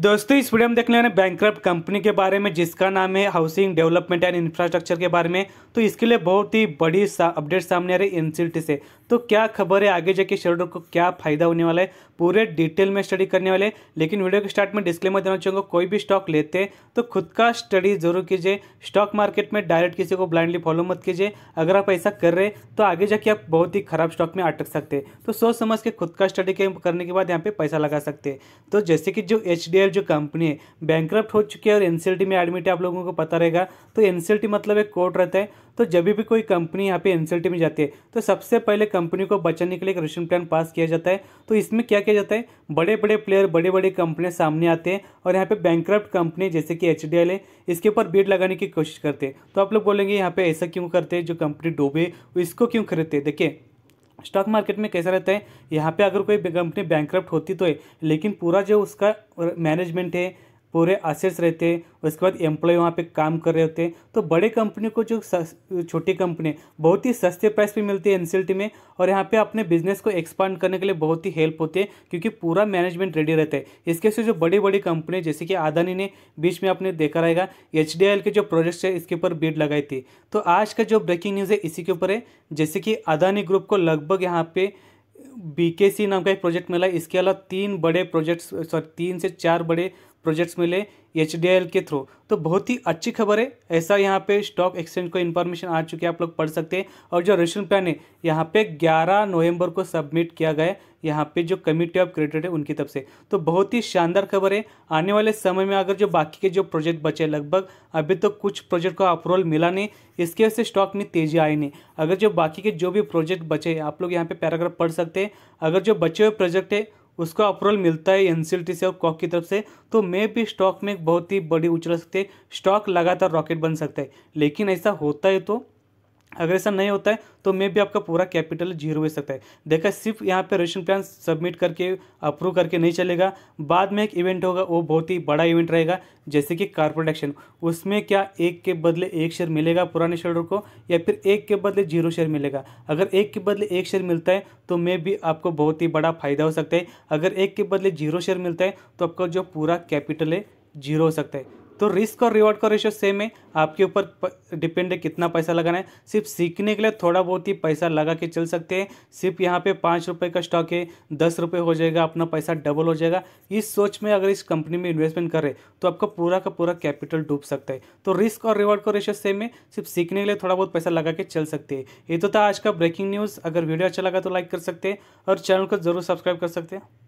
दोस्तों इस वीडियो में देखने वाले बैंक्रप्ट कंपनी के बारे में जिसका नाम है हाउसिंग डेवलपमेंट एंड इंफ्रास्ट्रक्चर के बारे में तो इसके लिए बहुत ही बड़ी सा, अपडेट सामने आ रही है एनसीटी से तो क्या खबर है आगे जाके शेयर को क्या फायदा होने वाला है पूरे डिटेल में स्टडी करने वाले लेकिन वीडियो के स्टार्ट में डिस्प्ले में देना चाहूँगा कोई भी स्टॉक लेते हैं तो खुद का स्टडी जरूर कीजिए स्टॉक मार्केट में डायरेक्ट किसी को ब्लाइंडली फॉलो मत कीजिए अगर आप ऐसा कर रहे तो आगे जाके आप बहुत ही खराब स्टॉक में अटक सकते तो सोच समझ के खुद का स्टडी करने के बाद यहाँ पे पैसा लगा सकते तो जैसे कि जो एच डी शेयर जो कंपनी है बैंक्रप्ट हो चुकी है और एनसीएलटी में एडमिट है आप लोगों को पता रहेगा तो एनसीएलटी मतलब एक कोर्ट रहता है तो जब भी कोई कंपनी यहाँ पे एनसीएलटी में जाती है तो सबसे पहले कंपनी को बचाने के लिए एक रेशन प्लान पास किया जाता है तो इसमें क्या किया जाता है बड़े बड़े प्लेयर बड़ी बड़ी कंपनियाँ सामने आते हैं और यहाँ पे बैंक्रप्ट कंपनी जैसे कि एच है इसके ऊपर बीड लगाने की कोशिश करते हैं तो आप लोग बोलेंगे यहाँ पे ऐसा क्यों करते हैं जो कंपनी डूबे इसको क्यों खरीदते देखिए स्टॉक मार्केट में कैसा रहता है यहाँ पे अगर कोई कंपनी बैंक होती तो है लेकिन पूरा जो उसका मैनेजमेंट है पूरे असेट्स रहते हैं उसके बाद एम्प्लॉय वहाँ पे काम कर रहे होते हैं तो बड़े कंपनी को जो छोटी कंपनी बहुत ही सस्ते प्राइस पे मिलती है एनसीएलटी में और यहाँ पे अपने बिजनेस को एक्सपांड करने के लिए बहुत ही हेल्प होती है क्योंकि पूरा मैनेजमेंट रेडी रहता है इसके से जो बड़ी बड़ी कंपनी जैसे कि अदानी ने बीच में आपने देखा रहेगा एच के जो प्रोजेक्ट्स है इसके ऊपर बीड लगाई थी तो आज का जो ब्रेकिंग न्यूज़ है इसी के ऊपर है जैसे कि अदानी ग्रुप को लगभग यहाँ पे बीकेसी नाम का एक प्रोजेक्ट मिला इसके अलावा तीन बड़े प्रोजेक्ट्स सॉरी तीन से चार बड़े प्रोजेक्ट्स मिले एच के थ्रू तो बहुत ही अच्छी खबर है ऐसा यहाँ पे स्टॉक एक्सचेंज को इन्फॉर्मेशन आ चुकी है आप लोग पढ़ सकते हैं और जो रेशन प्लान है यहाँ पे 11 नवंबर को सबमिट किया गया है यहाँ पे जो कमिटी ऑफ क्रेडिट है उनकी तरफ से तो बहुत ही शानदार खबर है आने वाले समय में अगर जो बाकी के जो प्रोजेक्ट बचे लगभग अभी तो कुछ प्रोजेक्ट को अप्रूवल मिला नहीं इसकी वजह से स्टॉक में तेजी आई नहीं अगर जो बाकी के जो भी प्रोजेक्ट बचे आप लोग यहाँ पे पैराग्राफ पढ़ सकते हैं अगर जो बचे हुए प्रोजेक्ट है उसको अप्रूवल मिलता है एन से और कॉक की तरफ से तो मे भी स्टॉक में एक बहुत ही बड़ी उछल सकती है स्टॉक लगातार रॉकेट बन सकता है लेकिन ऐसा होता है तो अगर ऐसा नहीं होता है तो मे भी आपका पूरा कैपिटल जीरो हो सकता है देखा सिर्फ यहाँ पे रेशन प्लान सबमिट करके अप्रूव करके नहीं चलेगा बाद में एक इवेंट होगा वो बहुत ही बड़ा इवेंट रहेगा जैसे कि कारपोरेट उसमें क्या एक के बदले एक शेयर मिलेगा पुराने शेयर को या फिर एक के बदले जीरो शेयर मिलेगा अगर एक के बदले एक शेयर मिलता है तो मे भी आपको बहुत ही बड़ा फायदा हो सकता है अगर एक के बदले जीरो शेयर मिलता है तो आपका जो पूरा कैपिटल है जीरो हो सकता है तो रिस्क और रिवॉर्ड का रेशियो सेम है आपके ऊपर डिपेंड है कितना पैसा लगाना है सिर्फ सीखने के लिए थोड़ा बहुत ही पैसा लगा के चल सकते हैं सिर्फ यहाँ पे पाँच रुपये का स्टॉक है दस रुपये हो जाएगा अपना पैसा डबल हो जाएगा इस सोच में अगर इस कंपनी में इन्वेस्टमेंट करें तो आपका पूरा का पूरा कैपिटल डूब सकता है तो रिस्क और रिवॉर्ड का रेशियो सेम है सिर्फ सीखने के लिए थोड़ा बहुत पैसा लगा के चल सकते हैं ये तो था आज का ब्रेकिंग न्यूज़ अगर वीडियो अच्छा लगा तो लाइक कर सकते हैं और चैनल को जरूर सब्सक्राइब कर सकते हैं